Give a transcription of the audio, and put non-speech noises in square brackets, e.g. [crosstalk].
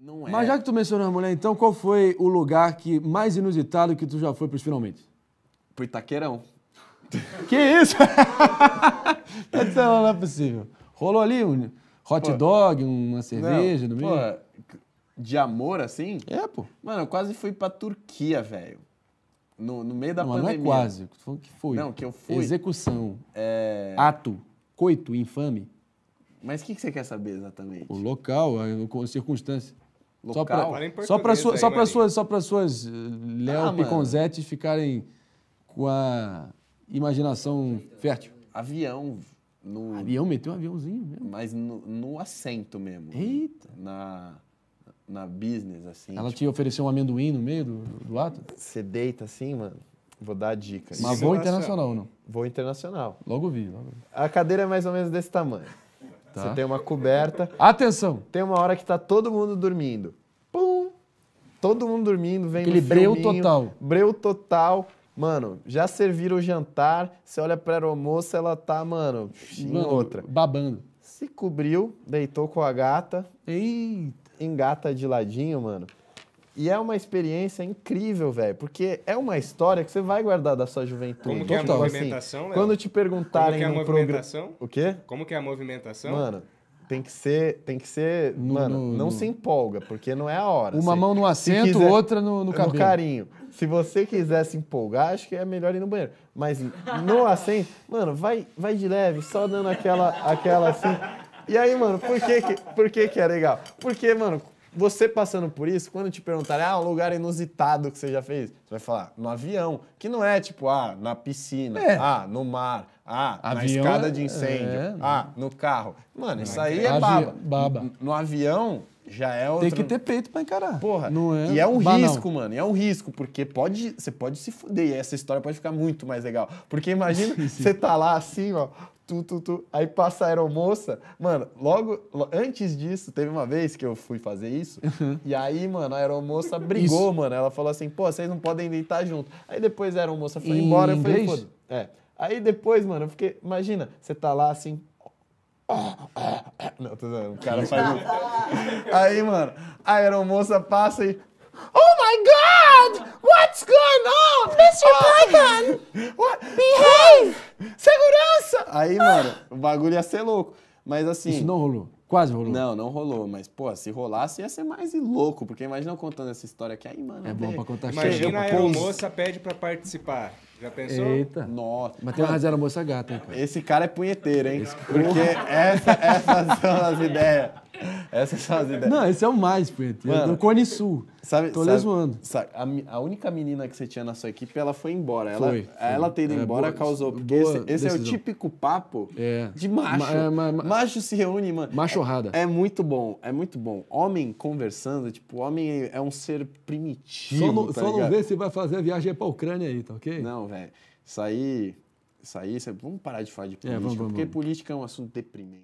Não é. Mas já que tu mencionou a mulher, então qual foi o lugar que mais inusitado que tu já foi pros finalmente? Pro Itaquerão. Que isso? [laughs] então, não é possível. Rolou ali um hot pô. dog, uma cerveja não, no meio? Pô, de amor assim? É, pô. Mano, eu quase fui pra Turquia, velho. No, no meio da não, pandemia. Não, é quase. Tu falou que foi. Não, que eu fui. Execução. É... Ato. Coito. Infame. Mas o que, que você quer saber exatamente? O local, a circunstância local. Só para só para suas, só para suas eh, Léo ah, Piconzetti ficarem com a imaginação fértil. Avião no avião meteu um aviãozinho mesmo. Mas no, no assento mesmo. Eita. Na na business assim. Ela tipo... te ofereceu um amendoim no meio do, do ato? Você deita assim, mano. Vou dar a dica. Mas voo internacional, não? Voo internacional. Logo vi, logo vi. A cadeira é mais ou menos desse tamanho. Tá. Você tem uma coberta. Atenção! Tem uma hora que tá todo mundo dormindo. Pum! Todo mundo dormindo, vem Aquele breu total. Breu total. Mano, já serviram o jantar, você olha pra aeromoça, ela tá, mano, em mano, outra. Babando. Se cobriu, deitou com a gata. Eita! Engata de ladinho, mano. E é uma experiência incrível, velho, porque é uma história que você vai guardar da sua juventude. Como que é a assim, movimentação, assim, Quando te perguntarem Como que é a movimentação? O quê? Como que é a movimentação? Mano, tem que ser, tem que ser, no, mano, no, não no. se empolga, porque não é a hora. Uma mão no assento, quiser, outra no, no cabelo. No carinho. Se você quiser se empolgar, acho que é melhor ir no banheiro. Mas no assento, mano, vai, vai de leve, só dando aquela, aquela assim. E aí, mano, por que que, por que que é legal? Porque, mano, você passando por isso, quando te perguntarem, ah, um lugar inusitado que você já fez, você vai falar, no avião, que não é tipo, ah, na piscina, é. ah, no mar, ah, avião na escada de é, incêndio, é... ah, no carro. Mano, isso aí é, é baba. baba. No, avião, já é outro... Tem que ter peito para encarar. Porra. Não é... E é um banal. risco, mano. E é um risco, porque pode, você pode se fuder. E essa história pode ficar muito mais legal. Porque imagina, [laughs] você tá lá assim, ó, tu, tu, tu. Aí passa a aeromoça. Mano, logo, antes disso, teve uma vez que eu fui fazer isso. Uhum. E aí, mano, a aeromoça brigou, isso. mano. Ela falou assim, pô, vocês não podem deitar junto. Aí depois a aeromoça foi e embora. Eu falei, pô. É. Aí depois, mano, eu fiquei. Imagina, você tá lá assim. Ah, ah, ah. Não, tô dizendo, o cara faz. [laughs] Aí, mano, a aeromoça passa e. Oh my god! What's going on? bagulho ia ser louco. Mas assim. Isso não rolou. Quase rolou. Não, não rolou. Mas, pô, se rolasse ia ser mais louco. Porque imagina eu contando essa história aqui. Aí, mano. É bom pra contar Imagina a aeromoça pede pra participar. Já pensou? Eita. Nossa. Mas tem uma razão moça gata, hein, cara. Esse cara é punheteiro, hein? Esse... Porque é essa, essas são as ideias. Essas são as ideias. Não, esse é o mais, Pedro. É mano, eu do Cone Sul. Sabe, Tô sabe, lesmando. Sabe, a, a, única menina que você tinha na sua equipe, ela foi embora. Ela, foi, foi. ela ter ido é, embora boa, causou. Porque esse, esse é o típico papo é. de macho. Ma, é, ma, ma, macho se reúne, mano. Machorrada. É, é, muito bom, é muito bom. Homem conversando, tipo, homem é, é um ser primitivo. Só não, tá só não vê se vai fazer a viagem pra Ucrânia aí, tá ok? Não, velho. Isso aí. Isso aí, vamos parar de falar de política, é, vamos, vamos, porque vamos. política é um assunto deprimente.